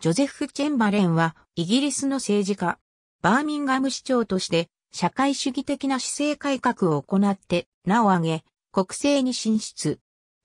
ジョゼフ・チェンバレンはイギリスの政治家、バーミンガム市長として社会主義的な姿勢改革を行って名を挙げ、国政に進出。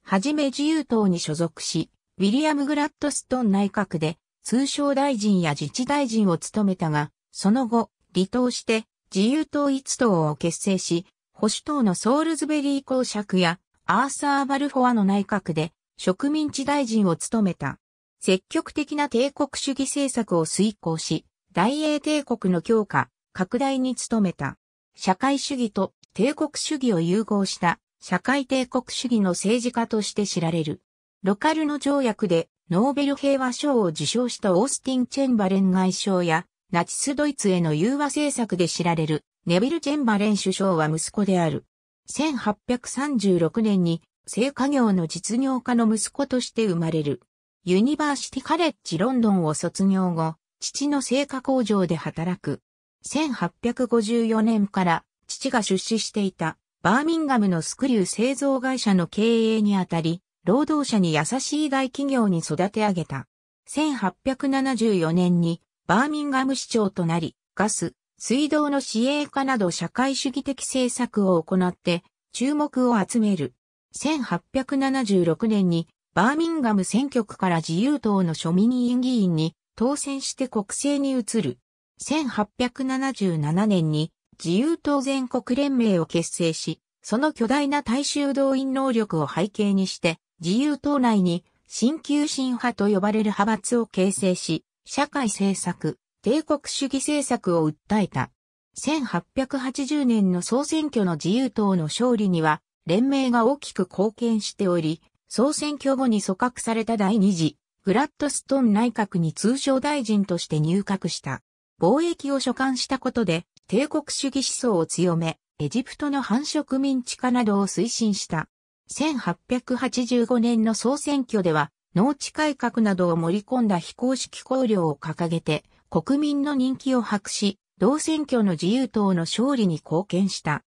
はじめ自由党に所属し、ウィリアム・グラッドストン内閣で通商大臣や自治大臣を務めたが、その後、離党して自由党一党を結成し、保守党のソールズベリー公爵やアーサー・バルフォアの内閣で植民地大臣を務めた。積極的な帝国主義政策を遂行し、大英帝国の強化、拡大に努めた。社会主義と帝国主義を融合した社会帝国主義の政治家として知られる。ロカルの条約でノーベル平和賞を受賞したオースティン・チェンバレン外相やナチスドイツへの融和政策で知られるネビル・チェンバレン首相は息子である。1836年に製菓業の実業家の息子として生まれる。ユニバーシティカレッジロンドンを卒業後、父の製菓工場で働く。1854年から父が出資していたバーミンガムのスクリュー製造会社の経営にあたり、労働者に優しい大企業に育て上げた。1874年にバーミンガム市長となり、ガス、水道の市営化など社会主義的政策を行って注目を集める。1876年にバーミンガム選挙区から自由党の庶民委員議員に当選して国政に移る。1877年に自由党全国連盟を結成し、その巨大な大衆動員能力を背景にして、自由党内に新旧新派と呼ばれる派閥を形成し、社会政策、帝国主義政策を訴えた。1880年の総選挙の自由党の勝利には、連盟が大きく貢献しており、総選挙後に組閣された第二次、グラッドストン内閣に通商大臣として入閣した。貿易を所管したことで、帝国主義思想を強め、エジプトの繁殖民地化などを推進した。1885年の総選挙では、農地改革などを盛り込んだ非公式綱領を掲げて、国民の人気を博し、同選挙の自由党の勝利に貢献した。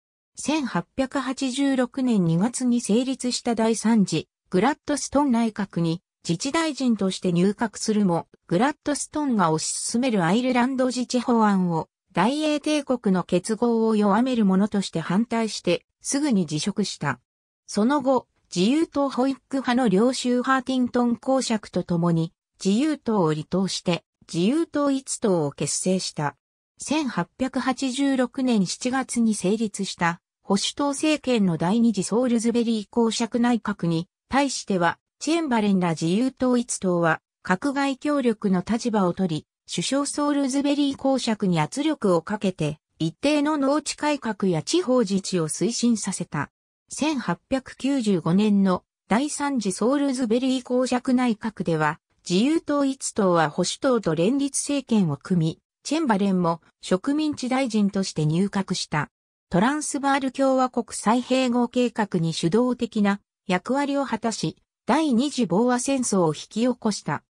1886年2月に成立した第3次グラッドストン内閣に自治大臣として入閣するも、グラッドストンが推し進めるアイルランド自治法案を大英帝国の結合を弱めるものとして反対してすぐに辞職した。その後、自由党保育派の領袖ハーティントン公爵と共に自由党を離党して自由党一党を結成した。1886年7月に成立した保守党政権の第二次ソールズベリー公爵内閣に対しては、チェンバレンら自由統一党は、閣外協力の立場を取り、首相ソールズベリー公爵に圧力をかけて、一定の農地改革や地方自治を推進させた。1895年の第三次ソールズベリー公爵内閣では、自由統一党は保守党と連立政権を組み、チェンバレンも植民地大臣として入閣した。トランスバール共和国再併合計画に主導的な役割を果たし、第二次防ー戦争を引き起こした。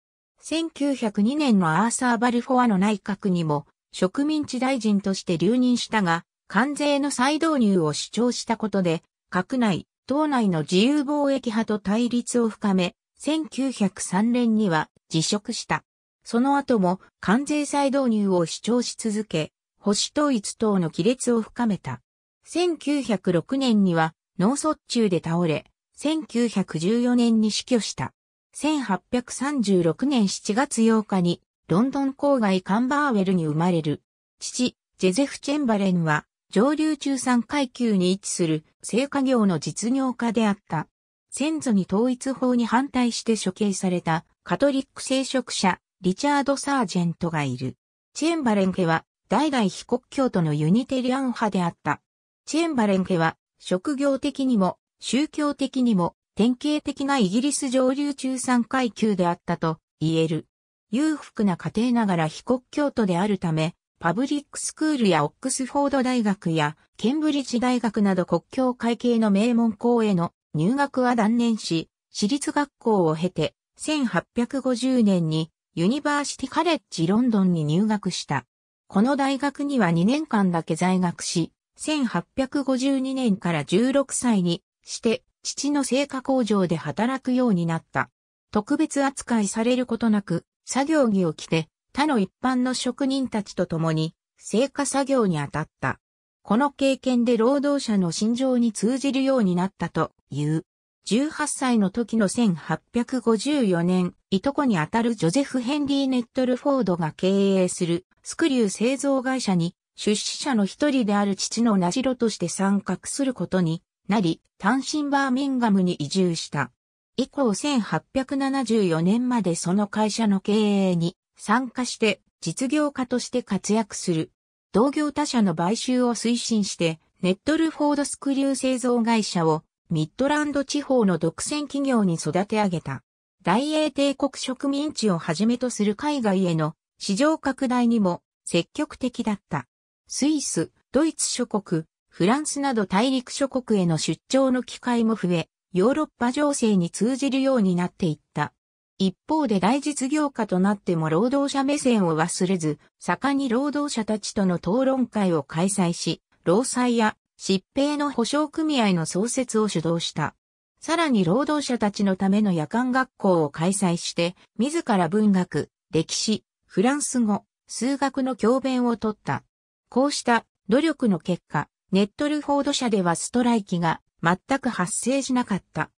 1902年のアーサー・バルフォアの内閣にも植民地大臣として留任したが、関税の再導入を主張したことで、閣内、党内の自由貿易派と対立を深め、1903年には辞職した。その後も関税再導入を主張し続け、保守統一等の亀裂を深めた。1906年には脳卒中で倒れ、1914年に死去した。1836年7月8日にロンドン郊外カンバーウェルに生まれる。父、ジェゼフ・チェンバレンは上流中産階級に位置する生菓業の実業家であった。先祖に統一法に反対して処刑されたカトリック聖職者リチャード・サージェントがいる。チェンバレン家は代々非国教徒のユニテリアン派であった。チェンバレン家は職業的にも宗教的にも典型的なイギリス上流中産階級であったと言える。裕福な家庭ながら非国教徒であるため、パブリックスクールやオックスフォード大学やケンブリッジ大学など国教会系の名門校への入学は断念し、私立学校を経て1850年にユニバーシティカレッジロンドンに入学した。この大学には2年間だけ在学し、1852年から16歳にして、父の製菓工場で働くようになった。特別扱いされることなく、作業着を着て、他の一般の職人たちと共に、成果作業に当たった。この経験で労働者の心情に通じるようになったという。18歳の時の1854年、いとこにあたるジョゼフ・ヘンリー・ネットルフォードが経営するスクリュー製造会社に出資者の一人である父の名城として参画することになり、単身バーミンガムに移住した。以降1874年までその会社の経営に参加して実業家として活躍する。同業他社の買収を推進して、ネットルフォードスクリュー製造会社をミッドランド地方の独占企業に育て上げた。大英帝国植民地をはじめとする海外への市場拡大にも積極的だった。スイス、ドイツ諸国、フランスなど大陸諸国への出張の機会も増え、ヨーロッパ情勢に通じるようになっていった。一方で大実業家となっても労働者目線を忘れず、盛んに労働者たちとの討論会を開催し、労災や疾病の保障組合の創設を主導した。さらに労働者たちのための夜間学校を開催して、自ら文学、歴史、フランス語、数学の教鞭を取った。こうした努力の結果、ネットルフォード社ではストライキが全く発生しなかった。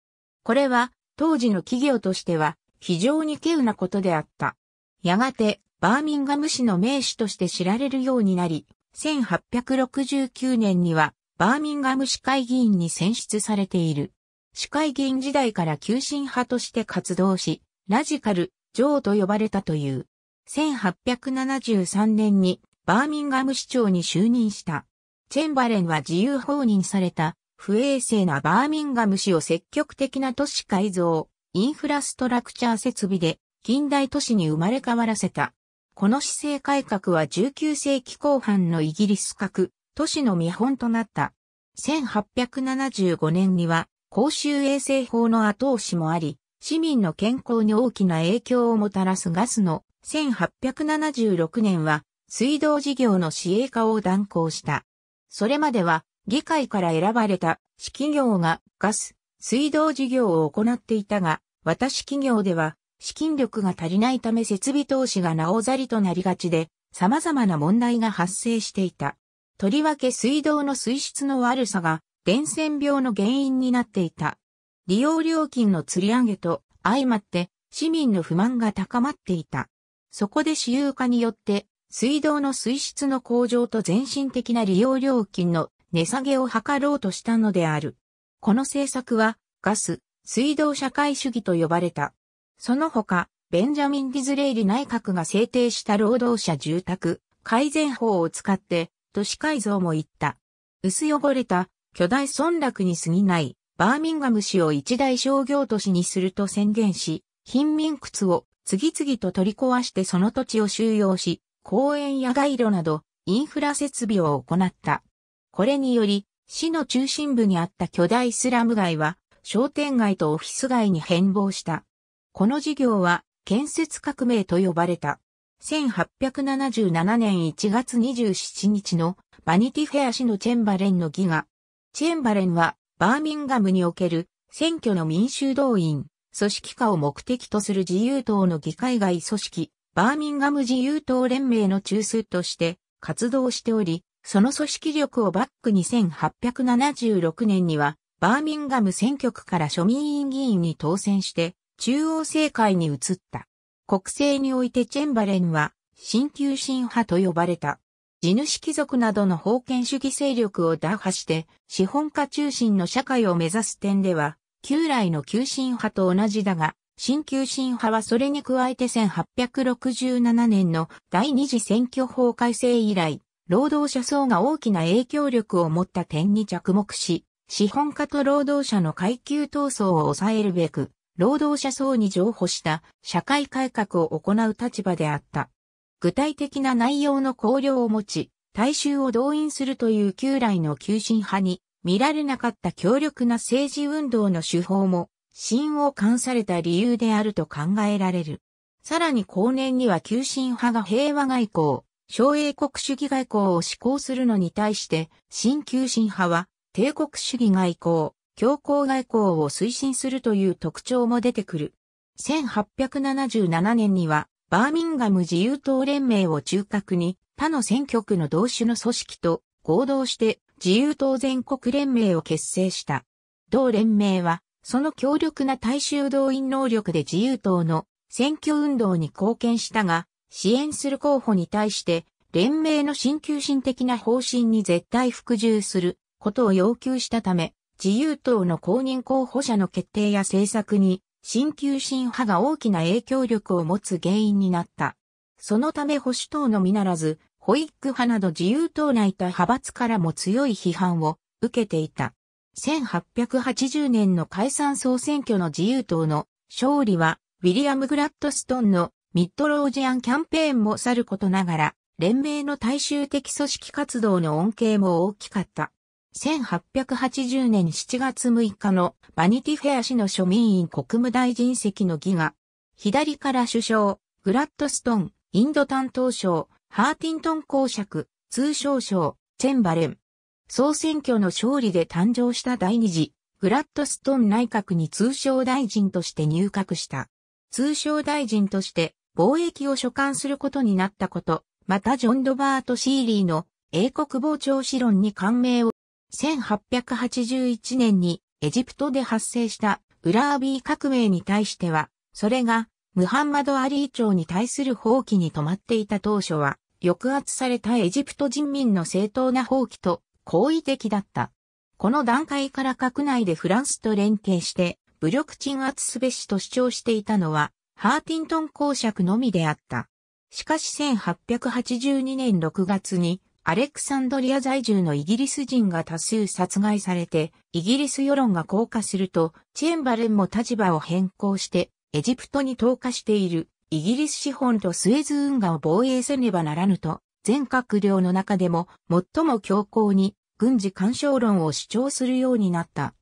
これは当時の企業としては非常に稀有なことであった。やがてバーミンガム市の名手として知られるようになり、1869年にはバーミンガム市会議員に選出されている。市会議員時代から急進派として活動し、ラジカル、ジョーと呼ばれたという。1873年にバーミンガム市長に就任した。チェンバレンは自由放任された不衛生なバーミンガム市を積極的な都市改造、インフラストラクチャー設備で近代都市に生まれ変わらせた。この市政改革は19世紀後半のイギリス核、都市の見本となった。1875年には公衆衛生法の後押しもあり、市民の健康に大きな影響をもたらすガスの1876年は水道事業の市営化を断行した。それまでは議会から選ばれた市企業がガス、水道事業を行っていたが、私企業では資金力が足りないため設備投資がなおざりとなりがちで、様々な問題が発生していた。とりわけ水道の水質の悪さが伝染病の原因になっていた。利用料金の釣り上げと相まって市民の不満が高まっていた。そこで私有化によって水道の水質の向上と全身的な利用料金の値下げを図ろうとしたのである。この政策は、ガス、水道社会主義と呼ばれた。その他、ベンジャミン・ディズレイリ内閣が制定した労働者住宅改善法を使って都市改造も行った。薄汚れた巨大村落に過ぎないバーミンガム市を一大商業都市にすると宣言し、貧民窟を次々と取り壊してその土地を収容し、公園や街路など、インフラ設備を行った。これにより、市の中心部にあった巨大スラム街は、商店街とオフィス街に変貌した。この事業は、建設革命と呼ばれた。1877年1月27日のバニティフェア市のチェンバレンのギガ。チェンバレンはバーミンガムにおける選挙の民衆動員、組織化を目的とする自由党の議会外組織、バーミンガム自由党連盟の中枢として活動しており、その組織力をバックに8 7 6年には、バーミンガム選挙区から庶民委員議員に当選して、中央政界に移った。国政においてチェンバレンは、新旧新派と呼ばれた。地主貴族などの封建主義勢力を打破して、資本家中心の社会を目指す点では、旧来の旧新派と同じだが、新旧新派はそれに加えて1867年の第二次選挙法改正以来、労働者層が大きな影響力を持った点に着目し、資本家と労働者の階級闘争を抑えるべく、労働者層に譲歩した社会改革を行う立場であった。具体的な内容の考慮を持ち、大衆を動員するという旧来の急進派に見られなかった強力な政治運動の手法も信を冠された理由であると考えられる。さらに後年には急進派が平和外交、小英国主義外交を施行するのに対して、新急進派は帝国主義外交、強硬外交を推進するという特徴も出てくる。1877年には、バーミンガム自由党連盟を中核に、他の選挙区の同種の組織と合同して自由党全国連盟を結成した。同連盟はその強力な大衆動員能力で自由党の選挙運動に貢献したが、支援する候補に対して連盟の新急進的な方針に絶対服従することを要求したため、自由党の公認候補者の決定や政策に、新急進派が大きな影響力を持つ原因になった。そのため保守党のみならず、保育派など自由党内と派閥からも強い批判を受けていた。1880年の解散総選挙の自由党の勝利は、ウィリアム・グラッドストンのミッドロージアンキャンペーンもさることながら、連盟の大衆的組織活動の恩恵も大きかった。1880年7月6日のバニティフェア氏の庶民院国務大臣席の儀が、左から首相、グラッドストン、インド担当省、ハーティントン公爵、通商省、チェンバレン、総選挙の勝利で誕生した第二次グラッドストン内閣に通商大臣として入閣した。通商大臣として貿易を所管することになったこと、またジョン・ドバート・シーリーの英国膨張史論に感銘を、1881年にエジプトで発生したウラービー革命に対しては、それがムハンマド・アリー朝に対する放棄に止まっていた当初は、抑圧されたエジプト人民の正当な放棄と好意的だった。この段階から閣内でフランスと連携して、武力鎮圧すべしと主張していたのは、ハーティントン公爵のみであった。しかし1882年6月に、アレクサンドリア在住のイギリス人が多数殺害されて、イギリス世論が降下すると、チェンバレンも立場を変更して、エジプトに投下しているイギリス資本とスエズ運河を防衛せねばならぬと全閣僚の中でも最も強硬に軍事干渉論を主張するようになった。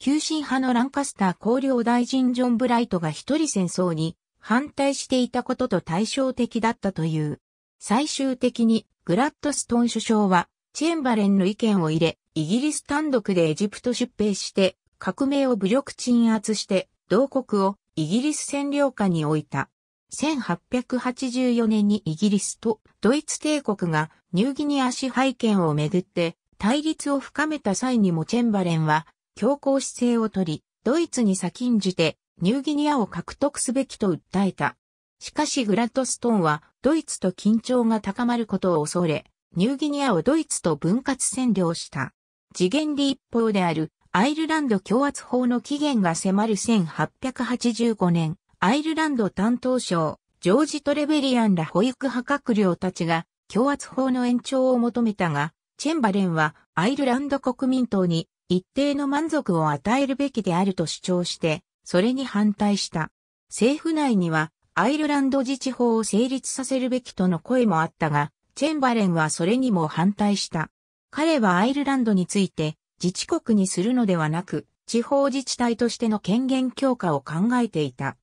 急進派のランカスター公領大臣ジョン・ブライトが一人戦争に反対していたことと対照的だったという。最終的にグラッドストン首相はチェンバレンの意見を入れ、イギリス単独でエジプト出兵して、革命を武力鎮圧して、同国をイギリス占領下に置いた。1884年にイギリスとドイツ帝国がニューギニア支配権をめぐって対立を深めた際にもチェンバレンは強硬姿勢をとり、ドイツに先んじてニューギニアを獲得すべきと訴えた。しかしグラッドストーンはドイツと緊張が高まることを恐れ、ニューギニアをドイツと分割占領した。次元立法であるアイルランド共圧法の期限が迫る1885年、アイルランド担当省、ジョージ・トレベリアンら保育派閣僚たちが、強圧法の延長を求めたが、チェンバレンはアイルランド国民党に一定の満足を与えるべきであると主張して、それに反対した。政府内にはアイルランド自治法を成立させるべきとの声もあったが、チェンバレンはそれにも反対した。彼はアイルランドについて自治国にするのではなく、地方自治体としての権限強化を考えていた。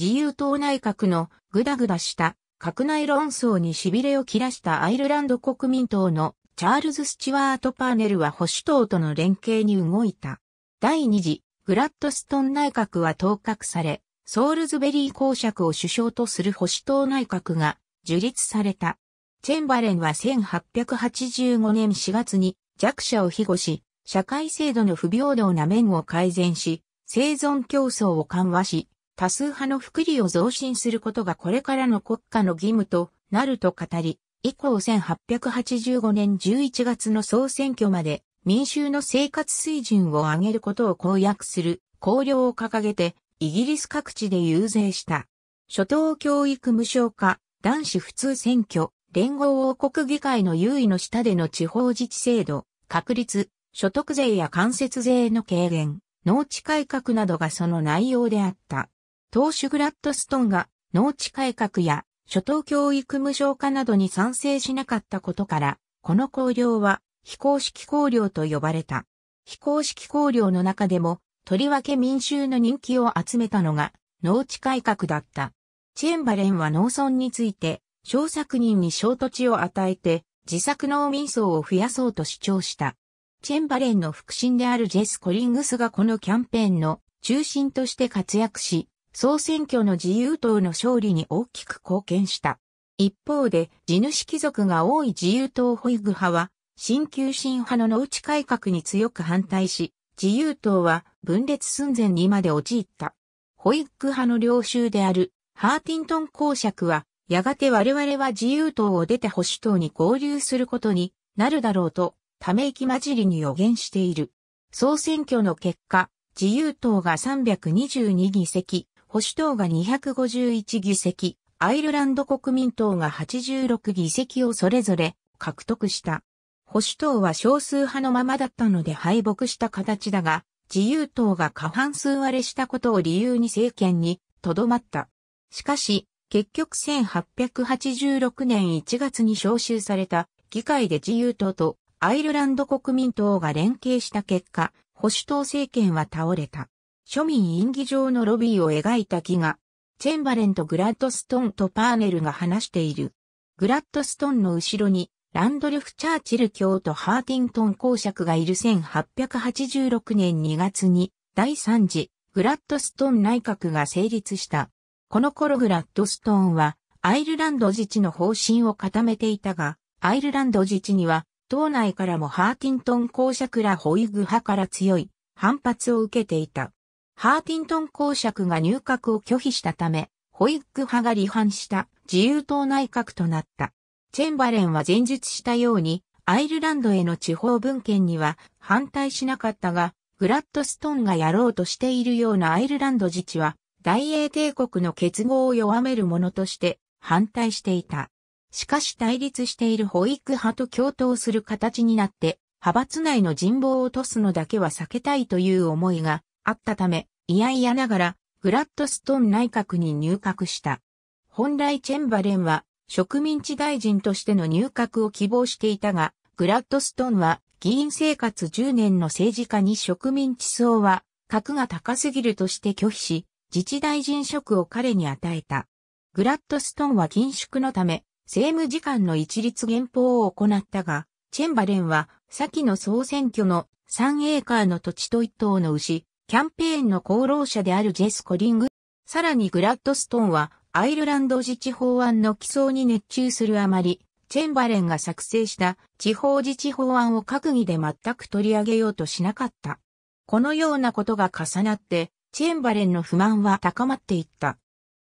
自由党内閣のぐだぐだした閣内論争に痺れを切らしたアイルランド国民党のチャールズ・スチュワート・パーネルは保守党との連携に動いた。第二次グラッドストン内閣は当閣され、ソールズベリー公爵を首相とする保守党内閣が樹立された。チェンバレンは1885年4月に弱者を庇護し、社会制度の不平等な面を改善し、生存競争を緩和し、多数派の福利を増進することがこれからの国家の義務となると語り、以降1885年11月の総選挙まで民衆の生活水準を上げることを公約する公領を掲げてイギリス各地で遊説した。初等教育無償化、男子普通選挙、連合王国議会の優位の下での地方自治制度、確立、所得税や間接税の軽減、農地改革などがその内容であった。当主グラッドストンが農地改革や初等教育無償化などに賛成しなかったことから、この綱領は非公式綱領と呼ばれた。非公式綱領の中でも、とりわけ民衆の人気を集めたのが農地改革だった。チェンバレンは農村について、小作人に小土地を与えて、自作農民層を増やそうと主張した。チェンバレンの腹心であるジェス・コリングスがこのキャンペーンの中心として活躍し、総選挙の自由党の勝利に大きく貢献した。一方で、地主貴族が多い自由党ホイグ派は、新旧新派の農地改革に強く反対し、自由党は分裂寸前にまで陥った。ホイグ派の領袖であるハーティントン公爵は、やがて我々は自由党を出て保守党に合流することになるだろうと、ため息混じりに予言している。総選挙の結果、自由党が322議席、保守党が251議席、アイルランド国民党が86議席をそれぞれ獲得した。保守党は少数派のままだったので敗北した形だが、自由党が過半数割れしたことを理由に政権にとどまった。しかし、結局1886年1月に召集された議会で自由党とアイルランド国民党が連携した結果、保守党政権は倒れた。庶民陰議上のロビーを描いた木が、チェンバレンとグラッドストンとパーネルが話している。グラッドストンの後ろに、ランドルフ・チャーチル卿とハーティントン公爵がいる1886年2月に、第3次、グラッドストン内閣が成立した。この頃グラッドストーンは、アイルランド自治の方針を固めていたが、アイルランド自治には、党内からもハーティントン公爵ら保育派から強い反発を受けていた。ハーティントン公爵が入閣を拒否したため、ホイッ派が離反した自由党内閣となった。チェンバレンは前述したように、アイルランドへの地方分権には反対しなかったが、グラッドストーンがやろうとしているようなアイルランド自治は、大英帝国の結合を弱めるものとして反対していた。しかし対立しているホイッ派と共闘する形になって、派閥内の人望を落とすのだけは避けたいという思いがあったため、いやいやながら、グラッドストン内閣に入閣した。本来チェンバレンは植民地大臣としての入閣を希望していたが、グラッドストンは議員生活10年の政治家に植民地層は格が高すぎるとして拒否し、自治大臣職を彼に与えた。グラッドストンは緊縮のため、政務次官の一律減法を行ったが、チェンバレンは先の総選挙の3エーカーの土地と1等の牛、キャンペーンの功労者であるジェス・コリング。さらにグラッドストーンはアイルランド自治法案の起草に熱中するあまり、チェンバレンが作成した地方自治法案を閣議で全く取り上げようとしなかった。このようなことが重なって、チェンバレンの不満は高まっていった。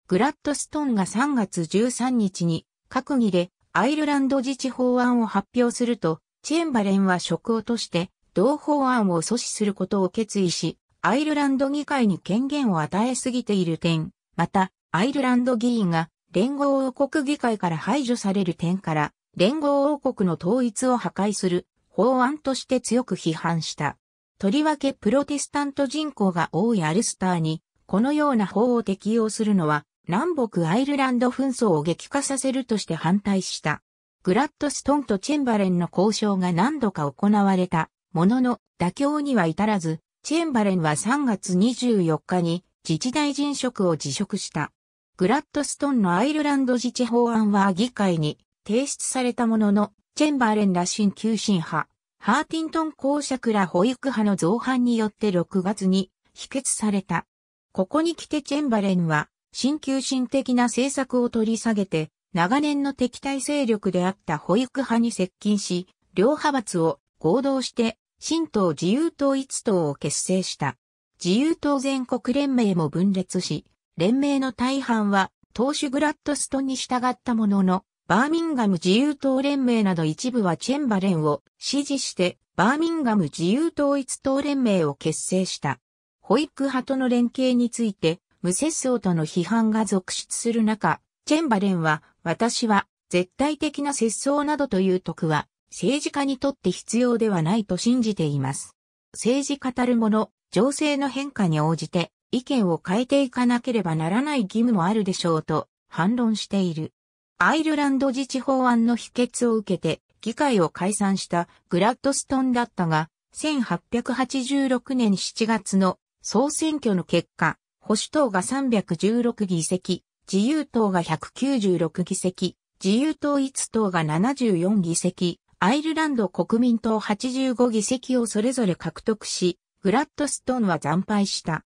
グラッドストーンが3月13日に閣議でアイルランド自治法案を発表すると、チェンバレンは職をとして同法案を阻止することを決意し、アイルランド議会に権限を与えすぎている点、また、アイルランド議員が連合王国議会から排除される点から、連合王国の統一を破壊する法案として強く批判した。とりわけプロテスタント人口が多いアルスターに、このような法を適用するのは、南北アイルランド紛争を激化させるとして反対した。グラッドストンとチェンバレンの交渉が何度か行われたものの妥協には至らず、チェンバレンは3月24日に自治大臣職を辞職した。グラッドストンのアイルランド自治法案は議会に提出されたものの、チェンバレンら新旧新派、ハーティントン公爵ら保育派の造反によって6月に否決された。ここに来てチェンバレンは、新旧新的な政策を取り下げて、長年の敵対勢力であった保育派に接近し、両派閥を合同して新党自由党一党を結成した。自由党全国連盟も分裂し、連盟の大半は党首グラッドストに従ったものの、バーミンガム自由党連盟など一部はチェンバレンを支持して、バーミンガム自由統一党連盟を結成した。保育派との連携について、無節操との批判が続出する中、チェンバレンは、私は、絶対的な節操などという徳は、政治家にとって必要ではないと信じています。政治語るもの、情勢の変化に応じて意見を変えていかなければならない義務もあるでしょうと反論している。アイルランド自治法案の否決を受けて議会を解散したグラッドストンだったが、1886年7月の総選挙の結果、保守党が316議席、自由党が196議席、自由党一党が74議席、アイルランド国民党85議席をそれぞれ獲得し、グラッドストーンは惨敗した。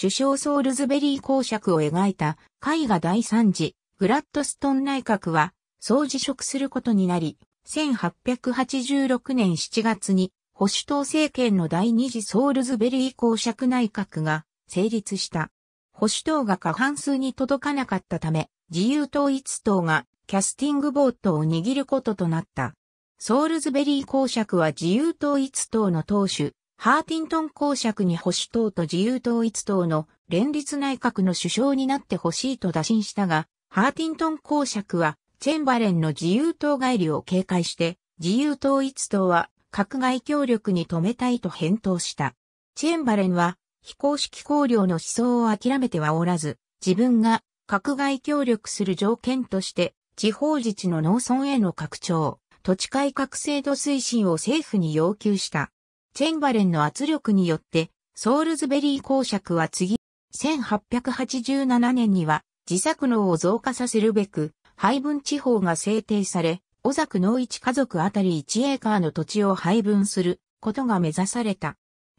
首相ソールズベリー公爵を描いた絵画第3次、グラッドストーン内閣は、総辞職することになり、1886年7月に保守党政権の第二次ソールズベリー公爵内閣が成立した。保守党が過半数に届かなかったため、自由統一党がキャスティングボートを握ることとなった。ソールズベリー公爵は自由統一党の党首、ハーティントン公爵に保守党と自由統一党の連立内閣の首相になってほしいと打診したが、ハーティントン公爵はチェンバレンの自由党帰りを警戒して、自由統一党は閣外協力に止めたいと返答した。チェンバレンは非公式公領の思想を諦めてはおらず、自分が閣外協力する条件として地方自治の農村への拡張、土地改革制度推進を政府に要求した。チェンバレンの圧力によって、ソールズベリー公爵は次、1887年には自作農を増加させるべく、配分地方が制定され、小作農一家族あたり1エーカーの土地を配分することが目指された。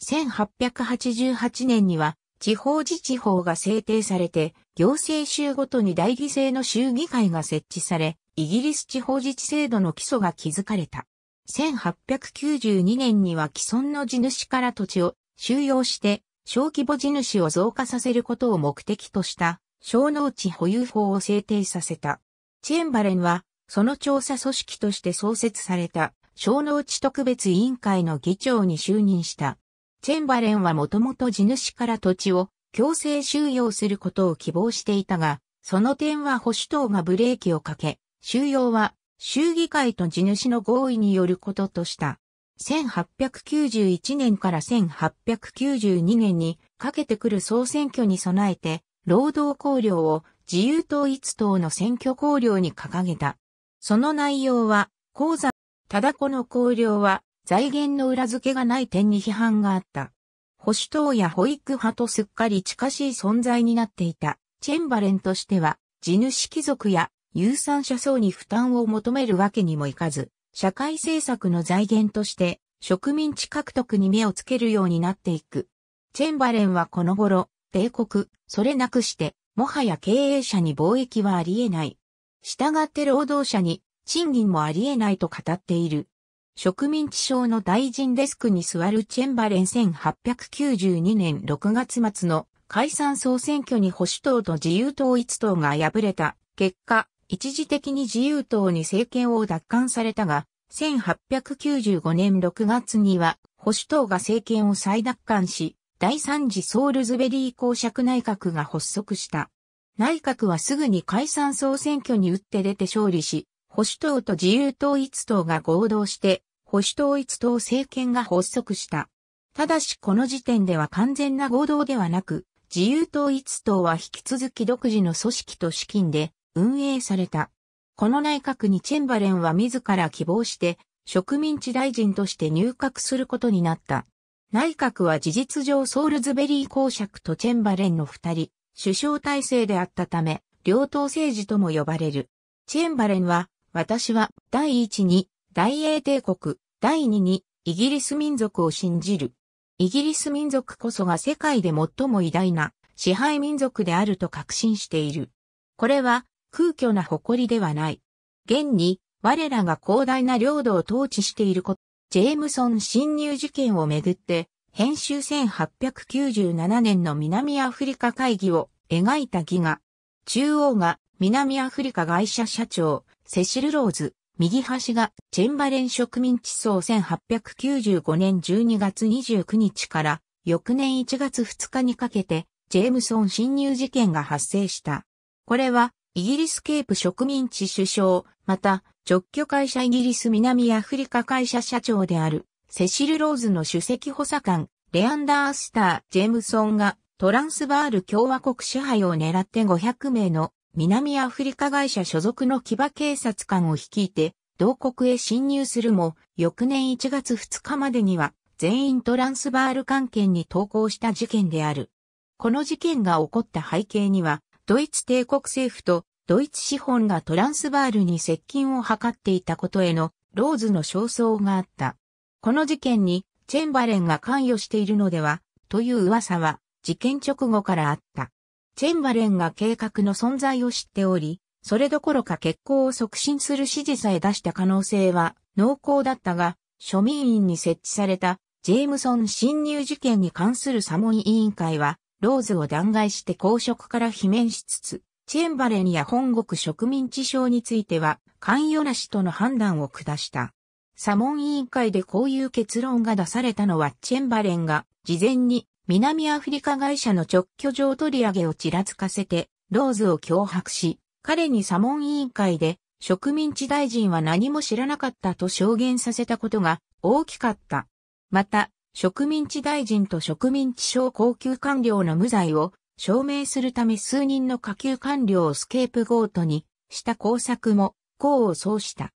1888年には地方自治法が制定されて、行政州ごとに代議制の州議会が設置され、イギリス地方自治制度の基礎が築かれた。1892年には既存の地主から土地を収容して小規模地主を増加させることを目的とした小農地保有法を制定させた。チェンバレンはその調査組織として創設された小農地特別委員会の議長に就任した。チェンバレンはもともと地主から土地を強制収容することを希望していたが、その点は保守党がブレーキをかけ、収容は、州議会と地主の合意によることとした。1891年から1892年にかけてくる総選挙に備えて、労働綱領を自由統一党の選挙綱領に掲げた。その内容は、鉱山、ただこの綱領は財源の裏付けがない点に批判があった。保守党や保育派とすっかり近しい存在になっていた。チェンバレンとしては、地主貴族や有産者層に負担を求めるわけにもいかず、社会政策の財源として植民地獲得に目をつけるようになっていく。チェンバレンはこの頃、帝国、それなくして、もはや経営者に貿易はあり得ない。従って労働者に賃金もあり得ないと語っている。植民地省の大臣デスクに座るチェンバレン1892年6月末の解散総選挙に保守党と自由統一党が敗れた結果、一時的に自由党に政権を奪還されたが、1895年6月には保守党が政権を再奪還し、第三次ソールズベリー公爵内閣が発足した。内閣はすぐに解散総選挙に打って出て勝利し、保守党と自由党一党が合同して、保守党一党政権が発足した。ただしこの時点では完全な合同ではなく、自由党一党は引き続き独自の組織と資金で運営された。この内閣にチェンバレンは自ら希望して植民地大臣として入閣することになった。内閣は事実上ソールズベリー公爵とチェンバレンの二人、首相体制であったため、両党政治とも呼ばれる。チェンバレンは、私は第一に大英帝国、第二にイギリス民族を信じる。イギリス民族こそが世界で最も偉大な支配民族であると確信している。これは空虚な誇りではない。現に、我らが広大な領土を統治していること、ジェームソン侵入事件をめぐって、編集1897年の南アフリカ会議を描いた儀が、中央が南アフリカ会社社長、セシル・ローズ、右端がチェンバレン植民地層1895年12月29日から翌年1月2日にかけてジェームソン侵入事件が発生した。これはイギリスケープ植民地首相、また、直居会社イギリス南アフリカ会社社長である、セシル・ローズの首席補佐官、レアンダー・スター・ジェームソンが、トランスバール共和国支配を狙って500名の南アフリカ会社所属の騎馬警察官を率いて、同国へ侵入するも、翌年1月2日までには、全員トランスバール関係に投降した事件である。この事件が起こった背景には、ドイツ帝国政府とドイツ資本がトランスバールに接近を図っていたことへのローズの焦燥があった。この事件にチェンバレンが関与しているのでは、という噂は事件直後からあった。チェンバレンが計画の存在を知っており、それどころか結行を促進する指示さえ出した可能性は濃厚だったが、庶民院に設置されたジェームソン侵入事件に関するサモン委員会はローズを弾劾して公職から罷免しつつ、チェンバレンや本国植民地省については、関与なしとの判断を下した。サモン委員会でこういう結論が出されたのはチェンバレンが事前に南アフリカ会社の直居場取り上げをちらつかせてローズを脅迫し、彼にサモン委員会で植民地大臣は何も知らなかったと証言させたことが大きかった。また、植民地大臣と植民地省高級官僚の無罪を証明するため数人の下級官僚をスケープゴートにした工作も功を奏した。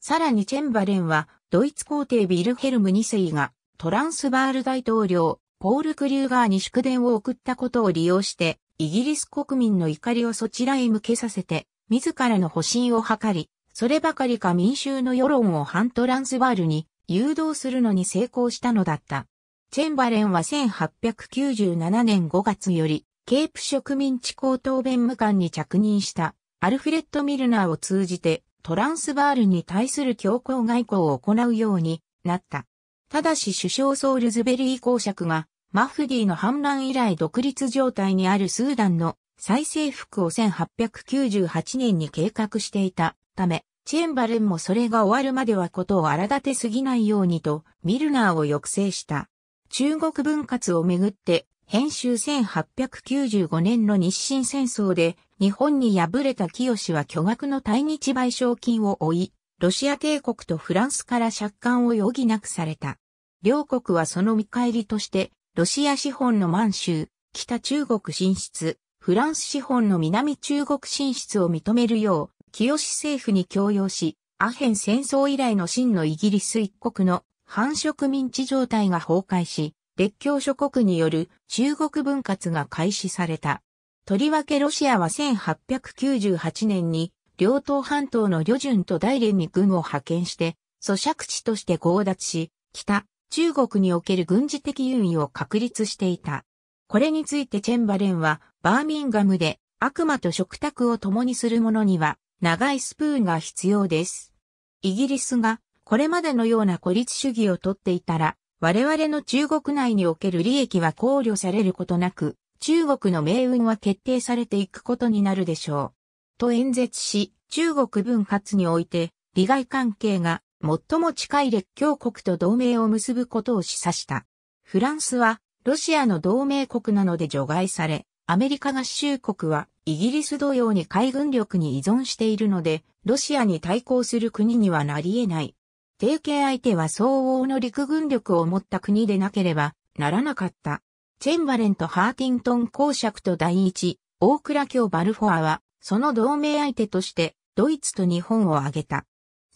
さらにチェンバレンはドイツ皇帝ビルヘルム2世がトランスバール大統領ポール・クリューガーに祝電を送ったことを利用してイギリス国民の怒りをそちらへ向けさせて自らの保身を図り、そればかりか民衆の世論を反トランスバールに誘導するのに成功したのだった。チェンバレンは1897年5月より、ケープ植民地高等弁務官に着任したアルフレッド・ミルナーを通じてトランスバールに対する強硬外交を行うようになった。ただし首相ソールズベリー公爵がマフディの反乱以来独立状態にあるスーダンの再征服を1898年に計画していたため、チェンバレンもそれが終わるまではことを荒立てすぎないようにと、ミルナーを抑制した。中国分割をめぐって、編集1895年の日清戦争で、日本に敗れた清は巨額の対日賠償金を負い、ロシア帝国とフランスから借款を余儀なくされた。両国はその見返りとして、ロシア資本の満州、北中国進出、フランス資本の南中国進出を認めるよう、清政府に強要し、アヘン戦争以来の真のイギリス一国の繁殖民地状態が崩壊し、列強諸国による中国分割が開始された。とりわけロシアは1898年に、両党半島の旅順と大連に軍を派遣して、咀嚼地として強奪し、北、中国における軍事的優位を確立していた。これについてチェンバレンは、バーミンガムで悪魔と食卓を共にする者には、長いスプーンが必要です。イギリスがこれまでのような孤立主義をとっていたら、我々の中国内における利益は考慮されることなく、中国の命運は決定されていくことになるでしょう。と演説し、中国分割において、利害関係が最も近い列強国と同盟を結ぶことを示唆した。フランスは、ロシアの同盟国なので除外され、アメリカ合衆国はイギリス同様に海軍力に依存しているので、ロシアに対抗する国にはなり得ない。提携相手は相応の陸軍力を持った国でなければならなかった。チェンバレンとハーティントン公爵と第一、大倉卿バルフォアは、その同盟相手として、ドイツと日本を挙げた。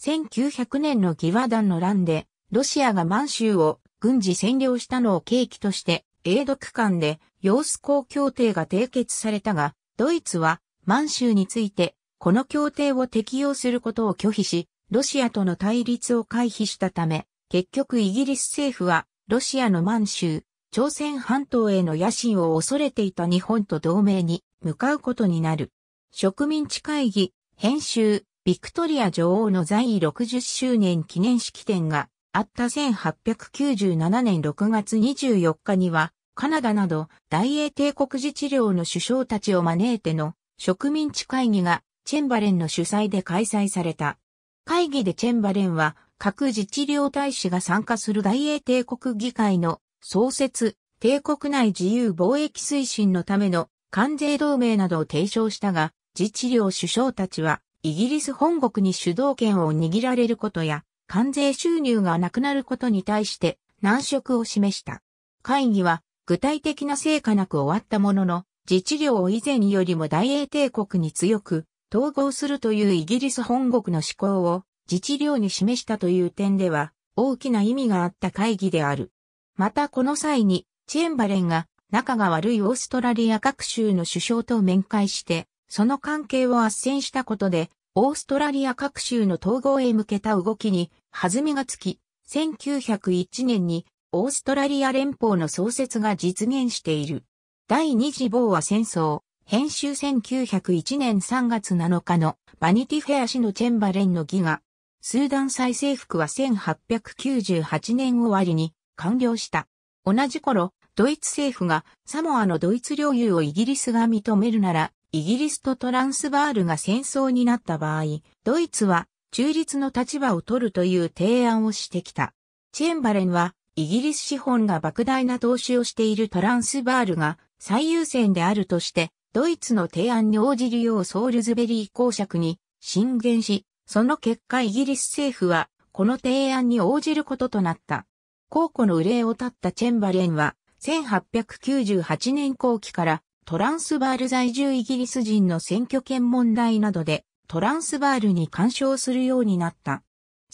1900年の義和団の乱で、ロシアが満州を軍事占領したのを契機として、英独間で揚子港協定が締結されたが、ドイツは満州についてこの協定を適用することを拒否し、ロシアとの対立を回避したため、結局イギリス政府はロシアの満州、朝鮮半島への野心を恐れていた日本と同盟に向かうことになる。植民地会議、編集、ビクトリア女王の在位60周年記念式典があった1897年6月24日には、カナダなど大英帝国自治領の首相たちを招いての植民地会議がチェンバレンの主催で開催された。会議でチェンバレンは各自治領大使が参加する大英帝国議会の創設、帝国内自由貿易推進のための関税同盟などを提唱したが、自治領首相たちはイギリス本国に主導権を握られることや、関税収入がなくなることに対して難色を示した。会議は具体的な成果なく終わったものの、自治領を以前よりも大英帝国に強く統合するというイギリス本国の思考を自治領に示したという点では大きな意味があった会議である。またこの際にチェンバレンが仲が悪いオーストラリア各州の首相と面会して、その関係を斡旋したことで、オーストラリア各州の統合へ向けた動きに弾みがつき、1901年にオーストラリア連邦の創設が実現している。第二次防和戦争、編集1901年3月7日のバニティフェア氏のチェンバレンの儀が、スーダン再征服は1898年終わりに完了した。同じ頃、ドイツ政府がサモアのドイツ領有をイギリスが認めるなら、イギリスとトランスバールが戦争になった場合、ドイツは中立の立場を取るという提案をしてきた。チェンバレンは、イギリス資本が莫大な投資をしているトランスバールが最優先であるとして、ドイツの提案に応じるようソールズベリー公爵に進言し、その結果イギリス政府はこの提案に応じることとなった。公庫の憂いを立ったチェンバレンは、1898年後期からトランスバール在住イギリス人の選挙権問題などでトランスバールに干渉するようになった。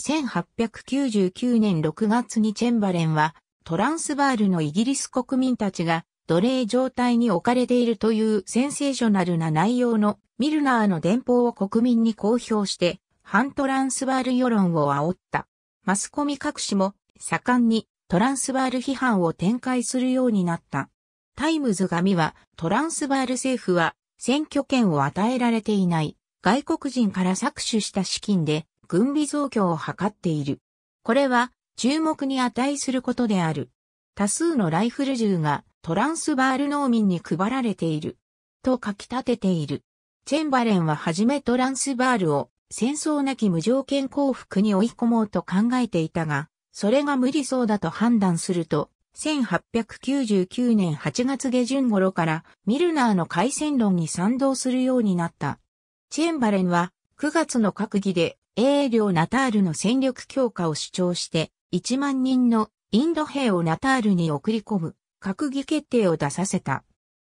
1899年6月にチェンバレンは、トランスバールのイギリス国民たちが奴隷状態に置かれているというセンセーショナルな内容のミルナーの電報を国民に公表して、反トランスバール世論を煽った。マスコミ各紙も盛んにトランスバール批判を展開するようになった。タイムズ紙はトランスバール政府は選挙権を与えられていない。外国人から搾取した資金で軍備増強を図っている。これは注目に値することである。多数のライフル銃がトランスバール農民に配られている。と書き立てている。チェンバレンははじめトランスバールを戦争なき無条件降伏に追い込もうと考えていたが、それが無理そうだと判断すると、1899年8月下旬頃からミルナーの回線論に賛同するようになった。チェンバレンは9月の閣議で英領ナタールの戦力強化を主張して1万人のインド兵をナタールに送り込む閣議決定を出させた。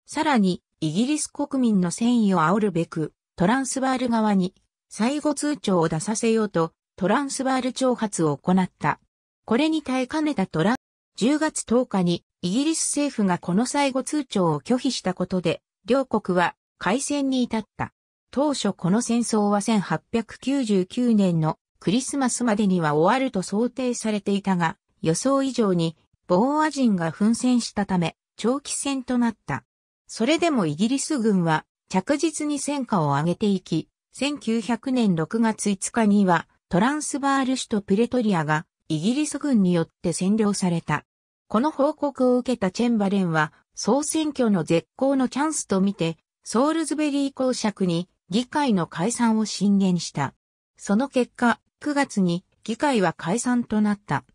さらにイギリス国民の戦意を煽るべくトランスバール側に最後通帳を出させようとトランスバール挑発を行った。これに耐えかねたトラン、10月10日にイギリス政府がこの最後通帳を拒否したことで両国は開戦に至った。当初この戦争は1899年のクリスマスまでには終わると想定されていたが、予想以上にボーア人が奮戦したため、長期戦となった。それでもイギリス軍は着実に戦果を上げていき、1900年6月5日にはトランスバール首都プレトリアがイギリス軍によって占領された。この報告を受けたチェンバレンは総選挙の絶好のチャンスとみて、ソールズベリー公爵に議会の解散を進言した。その結果、9月に議会は解散となった。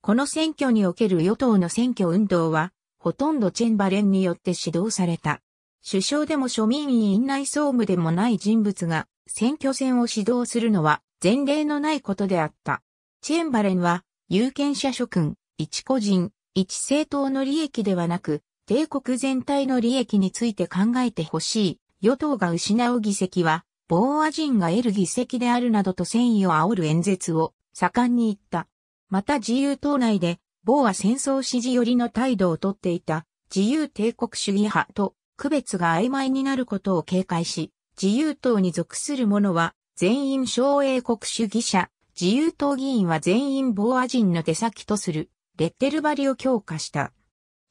この選挙における与党の選挙運動は、ほとんどチェンバレンによって指導された。首相でも庶民院内総務でもない人物が選挙戦を指導するのは前例のないことであった。チェンバレンは有権者諸君、一個人、一政党の利益ではなく、帝国全体の利益について考えてほしい与党が失う議席は、ボーア人が得る議席であるなどと戦意を煽る演説を盛んに言った。また自由党内で、ボーア戦争支持寄りの態度をとっていた自由帝国主義派と区別が曖昧になることを警戒し、自由党に属する者は全員小英国主義者、自由党議員は全員ボーア人の手先とするレッテル張りを強化した。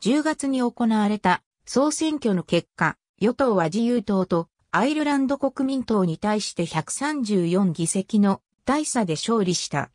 10月に行われた総選挙の結果、与党は自由党とアイルランド国民党に対して134議席の大差で勝利した。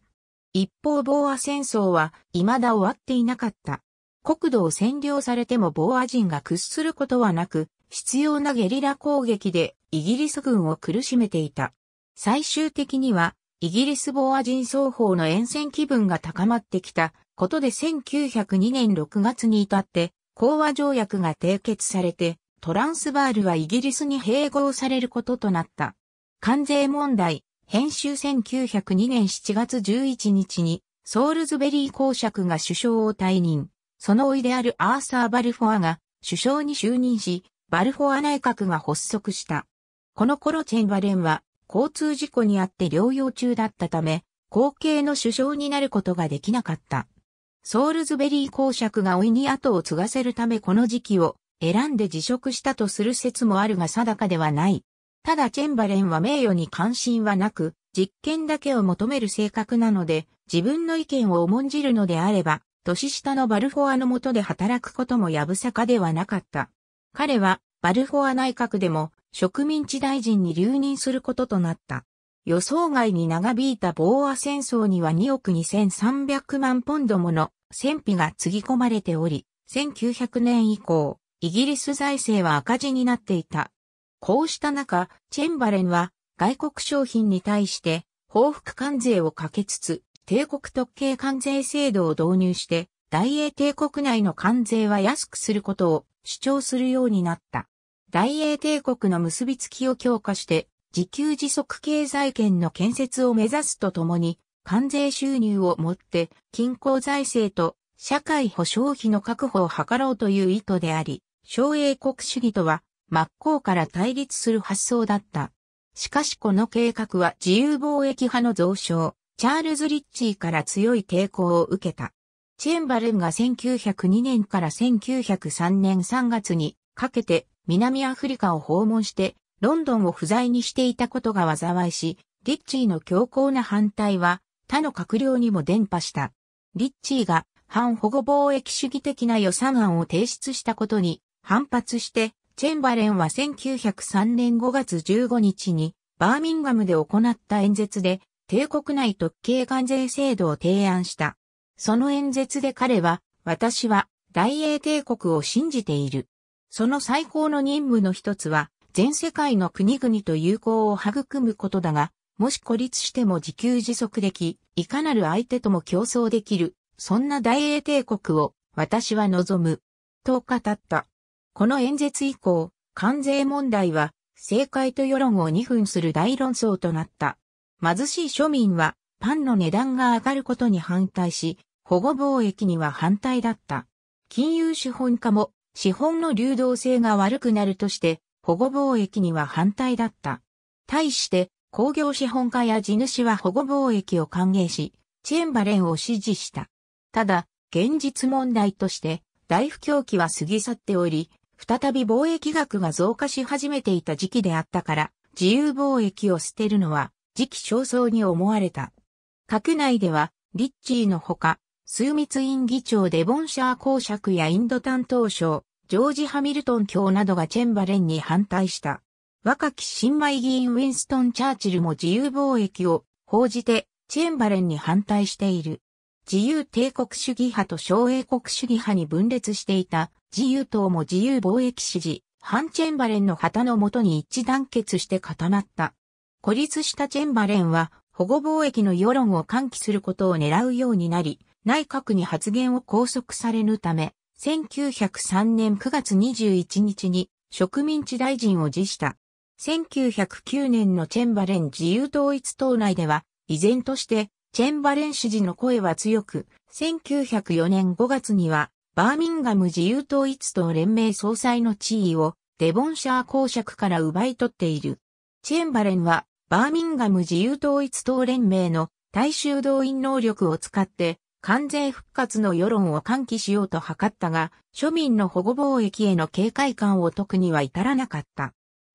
一方ボーア戦争は未だ終わっていなかった。国土を占領されてもボーア人が屈することはなく、必要なゲリラ攻撃でイギリス軍を苦しめていた。最終的には、イギリスボーア人双方の沿線気分が高まってきたことで1902年6月に至って、講和条約が締結されて、トランスバールはイギリスに併合されることとなった。関税問題、編集1902年7月11日に、ソールズベリー公爵が首相を退任。そのおいであるアーサー・バルフォアが首相に就任し、バルフォア内閣が発足した。この頃チェンバレンは交通事故にあって療養中だったため、後継の首相になることができなかった。ソールズベリー公爵が老いに後を継がせるためこの時期を選んで辞職したとする説もあるが定かではない。ただチェンバレンは名誉に関心はなく、実験だけを求める性格なので、自分の意見を重んじるのであれば、年下のバルフォアの下で働くこともやぶさかではなかった。彼は、バルフォア内閣でも、植民地大臣に留任することとなった。予想外に長引いたボーア戦争には2億2300万ポンドもの戦費がつぎ込まれており、1900年以降、イギリス財政は赤字になっていた。こうした中、チェンバレンは外国商品に対して報復関税をかけつつ、帝国特権関税制度を導入して、大英帝国内の関税は安くすることを主張するようになった。大英帝国の結びつきを強化して、自給自足経済圏の建設を目指すとともに、関税収入をもって、均衡財政と社会保障費の確保を図ろうという意図であり、小英国主義とは真っ向から対立する発想だった。しかしこの計画は自由貿易派の増床、チャールズ・リッチーから強い抵抗を受けた。チェンバレンが1902年から1903年3月にかけて南アフリカを訪問してロンドンを不在にしていたことが災いし、リッチーの強硬な反対は他の閣僚にも伝播した。リッチーが反保護貿易主義的な予算案を提出したことに反発して、チェンバレンは1903年5月15日に、バーミンガムで行った演説で、帝国内特権関税制度を提案した。その演説で彼は、私は大英帝国を信じている。その最高の任務の一つは、全世界の国々と友好を育むことだが、もし孤立しても自給自足でき、いかなる相手とも競争できる、そんな大英帝国を私は望む。と語った。この演説以降、関税問題は政界と世論を二分する大論争となった。貧しい庶民はパンの値段が上がることに反対し、保護貿易には反対だった。金融資本家も資本の流動性が悪くなるとして保護貿易には反対だった。対して工業資本家や地主は保護貿易を歓迎し、チェンバレンを支持した。ただ、現実問題として大不況期は過ぎ去っており、再び貿易額が増加し始めていた時期であったから、自由貿易を捨てるのは、時期尚早に思われた。閣内では、リッチーのほか、数密院議長デボンシャー公爵やインド担当省、ジョージ・ハミルトン卿などがチェンバレンに反対した。若き新米議員ウィンストン・チャーチルも自由貿易を報じてチェンバレンに反対している。自由帝国主義派と小英国主義派に分裂していた自由党も自由貿易支持、ハン・チェンバレンの旗のもとに一致団結して固まった。孤立したチェンバレンは保護貿易の世論を喚起することを狙うようになり、内閣に発言を拘束されぬため、1903年9月21日に植民地大臣を辞した。1909年のチェンバレン自由統一党内では、依然としてチェンバレン支持の声は強く、1904年5月にはバーミンガム自由統一党連盟総裁の地位をデボンシャー公爵から奪い取っている。チェンバレンはバーミンガム自由統一党連盟の大衆動員能力を使って関税復活の世論を喚起しようと図ったが、庶民の保護貿易への警戒感を解くには至らなかった。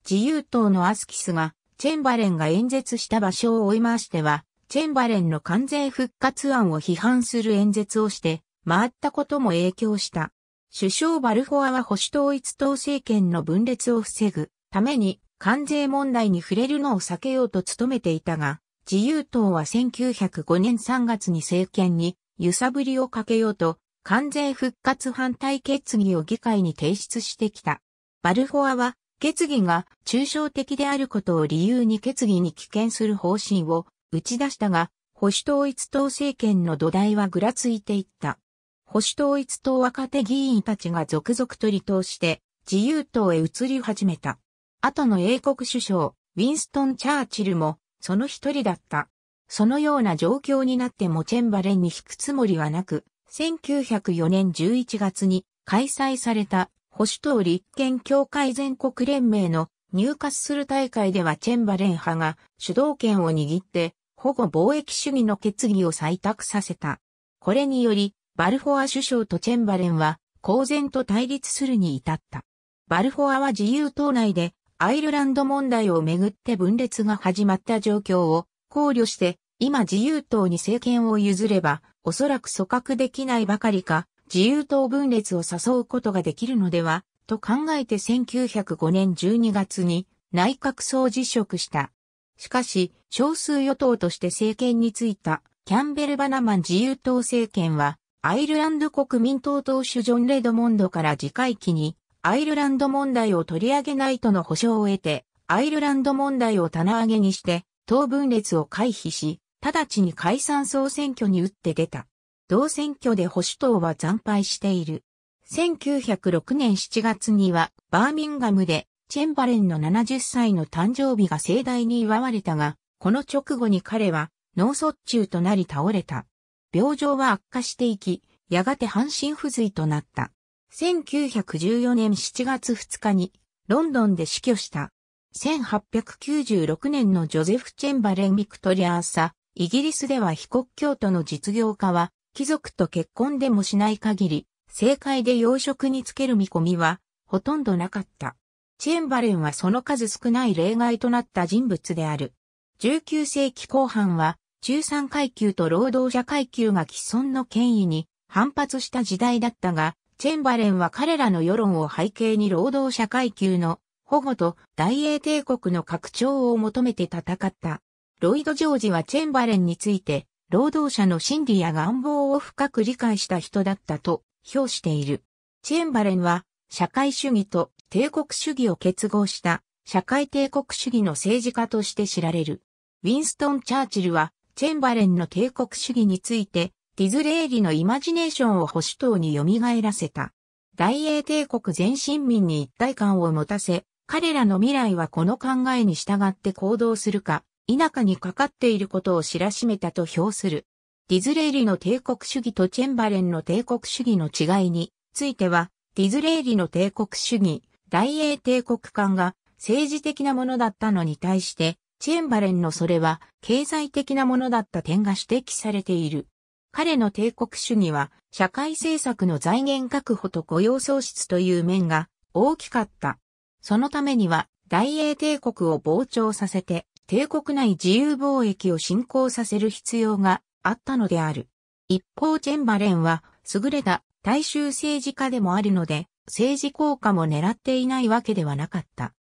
自由党のアスキスがチェンバレンが演説した場所を追い回しては、チェンバレンの関税復活案を批判する演説をして、回ったことも影響した。首相バルフォアは保守統一党政権の分裂を防ぐために関税問題に触れるのを避けようと努めていたが、自由党は1905年3月に政権に揺さぶりをかけようと、関税復活反対決議を議会に提出してきた。バルフォアは決議が抽象的であることを理由に決議に棄権する方針を打ち出したが、保守統一党政権の土台はぐらついていった。保守統一党若手議員たちが続々と離党して、自由党へ移り始めた。後の英国首相、ウィンストン・チャーチルも、その一人だった。そのような状況になってもチェンバレンに引くつもりはなく、1904年11月に開催された保守党立憲協会全国連盟の入滑する大会ではチェンバレン派が主導権を握って保護貿易主義の決議を採択させた。これによりバルフォア首相とチェンバレンは公然と対立するに至った。バルフォアは自由党内でアイルランド問題をめぐって分裂が始まった状況を考慮して、今自由党に政権を譲れば、おそらく組閣できないばかりか、自由党分裂を誘うことができるのでは、と考えて1905年12月に内閣総辞職した。しかし、少数与党として政権についたキャンベル・バナマン自由党政権は、アイルランド国民党党首ジョン・レドモンドから次回期に、アイルランド問題を取り上げないとの保証を得て、アイルランド問題を棚上げにして、党分裂を回避し、直ちに解散総選挙に打って出た。同選挙で保守党は惨敗している。1906年7月には、バーミンガムで、チェンバレンの70歳の誕生日が盛大に祝われたが、この直後に彼は脳卒中となり倒れた。病状は悪化していき、やがて半身不随となった。1914年7月2日に、ロンドンで死去した。1896年のジョゼフ・チェンバレン・ビクトリアーサ、イギリスでは被告教徒の実業家は、貴族と結婚でもしない限り、政界で養殖につける見込みは、ほとんどなかった。チェンバレンはその数少ない例外となった人物である。19世紀後半は、中産階級と労働者階級が既存の権威に反発した時代だったが、チェンバレンは彼らの世論を背景に労働者階級の保護と大英帝国の拡張を求めて戦った。ロイド・ジョージはチェンバレンについて、労働者の心理や願望を深く理解した人だったと評している。チェンバレンは、社会主義と帝国主義を結合した社会帝国主義の政治家として知られる。ウィンストン・チャーチルはチェンバレンの帝国主義について、ディズレーリのイマジネーションを保守党に蘇らせた。大英帝国全身民に一体感を持たせ、彼らの未来はこの考えに従って行動するか、否かにかかっていることを知らしめたと評する。ディズレーリの帝国主義とチェンバレンの帝国主義の違いについては、ディズレーリの帝国主義、大英帝国間が政治的なものだったのに対して、チェンバレンのそれは経済的なものだった点が指摘されている。彼の帝国主義は社会政策の財源確保と雇用創出という面が大きかった。そのためには大英帝国を膨張させて帝国内自由貿易を進行させる必要があったのである。一方チェンバレンは優れた大衆政治家でもあるので政治効果も狙っていないわけではなかった。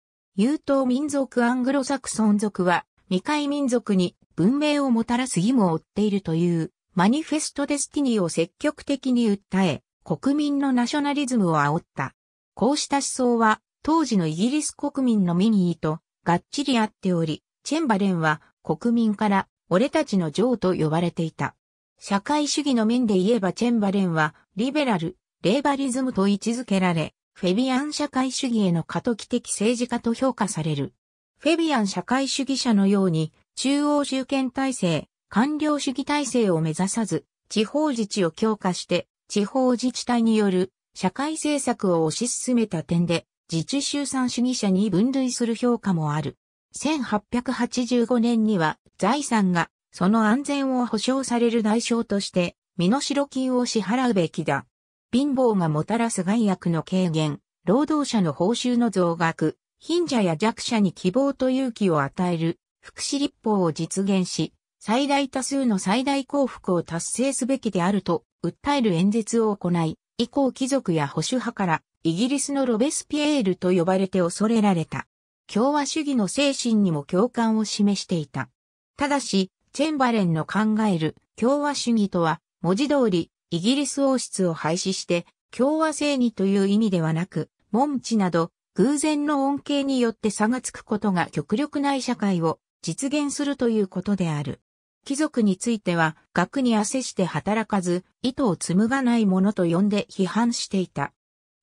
優等民族アングロサクソン族は未開民族に文明をもたらす義務を負っているというマニフェストデスティニーを積極的に訴え、国民のナショナリズムを煽った。こうした思想は当時のイギリス国民の民意とがっちり合っており、チェンバレンは国民から俺たちの女王と呼ばれていた。社会主義の面で言えばチェンバレンはリベラル、レーバリズムと位置づけられ、フェビアン社会主義への過渡期的政治家と評価される。フェビアン社会主義者のように、中央集権体制、官僚主義体制を目指さず、地方自治を強化して、地方自治体による社会政策を推し進めた点で、自治集散主義者に分類する評価もある。1885年には財産がその安全を保障される代償として身代金を支払うべきだ貧乏がもたらす害悪の軽減、労働者の報酬の増額、貧者や弱者に希望と勇気を与える、福祉立法を実現し、最大多数の最大幸福を達成すべきであると訴える演説を行い、以降貴族や保守派からイギリスのロベスピエールと呼ばれて恐れられた。共和主義の精神にも共感を示していた。ただし、チェンバレンの考える共和主義とは文字通りイギリス王室を廃止して共和制にという意味ではなく、門地など偶然の恩恵によって差がつくことが極力ない社会を実現するということである。貴族については、学に汗して働かず、意図を紡がないものと呼んで批判していた。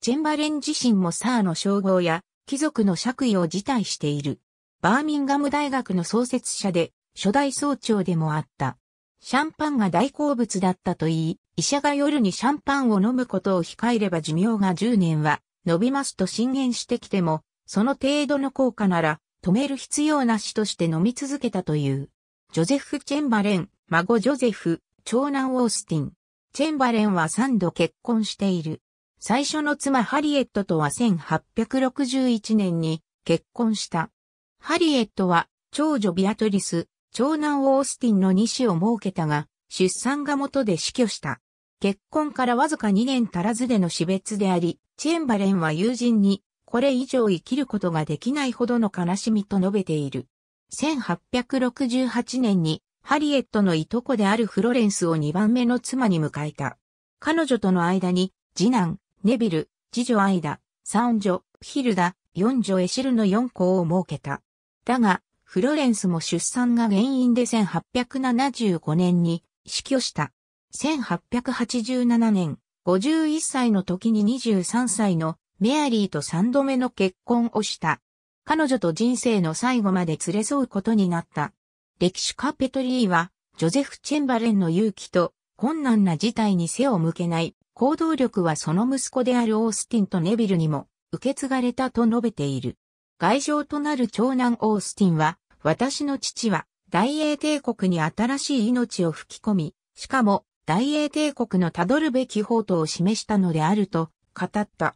チェンバレン自身もサーの称号や貴族の爵位を辞退している。バーミンガム大学の創設者で、初代総長でもあった。シャンパンが大好物だったと言い、医者が夜にシャンパンを飲むことを控えれば寿命が10年は伸びますと進言してきても、その程度の効果なら止める必要なしとして飲み続けたという。ジョゼフ・チェンバレン、孫ジョゼフ、長男オースティン。チェンバレンは3度結婚している。最初の妻ハリエットとは1861年に結婚した。ハリエットは長女ビアトリス、長男オースティンの2子を設けたが、出産が元で死去した。結婚からわずか2年足らずでの死別であり、チェンバレンは友人に、これ以上生きることができないほどの悲しみと述べている。1868年に、ハリエットのいとこであるフロレンスを2番目の妻に迎えた。彼女との間に、次男、ネビル、次女アイダ、三女、ヒルダ、四女エシルの4校を設けた。だが、フロレンスも出産が原因で1875年に死去した。1887年、51歳の時に23歳のメアリーと3度目の結婚をした。彼女と人生の最後まで連れ添うことになった。歴史家ペトリーは、ジョゼフ・チェンバレンの勇気と困難な事態に背を向けない行動力はその息子であるオースティンとネビルにも受け継がれたと述べている。外相となる長男オースティンは、私の父は大英帝国に新しい命を吹き込み、しかも大英帝国のたどるべき方途を示したのであると語った。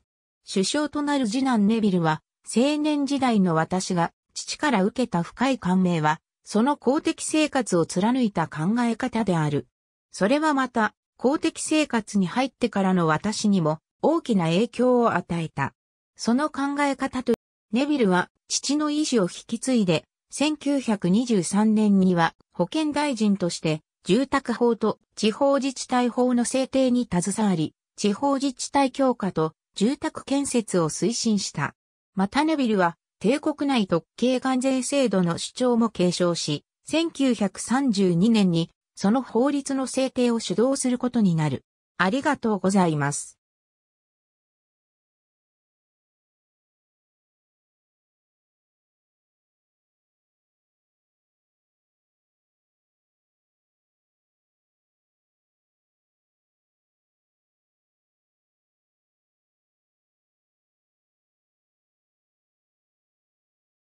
首相となる次男ネビルは、青年時代の私が父から受けた深い感銘は、その公的生活を貫いた考え方である。それはまた、公的生活に入ってからの私にも大きな影響を与えた。その考え方と、ネビルは父の意志を引き継いで、1923年には保健大臣として住宅法と地方自治体法の制定に携わり、地方自治体強化と住宅建設を推進した。またネビルは帝国内特権関税制度の主張も継承し、1932年にその法律の制定を主導することになる。ありがとうございます。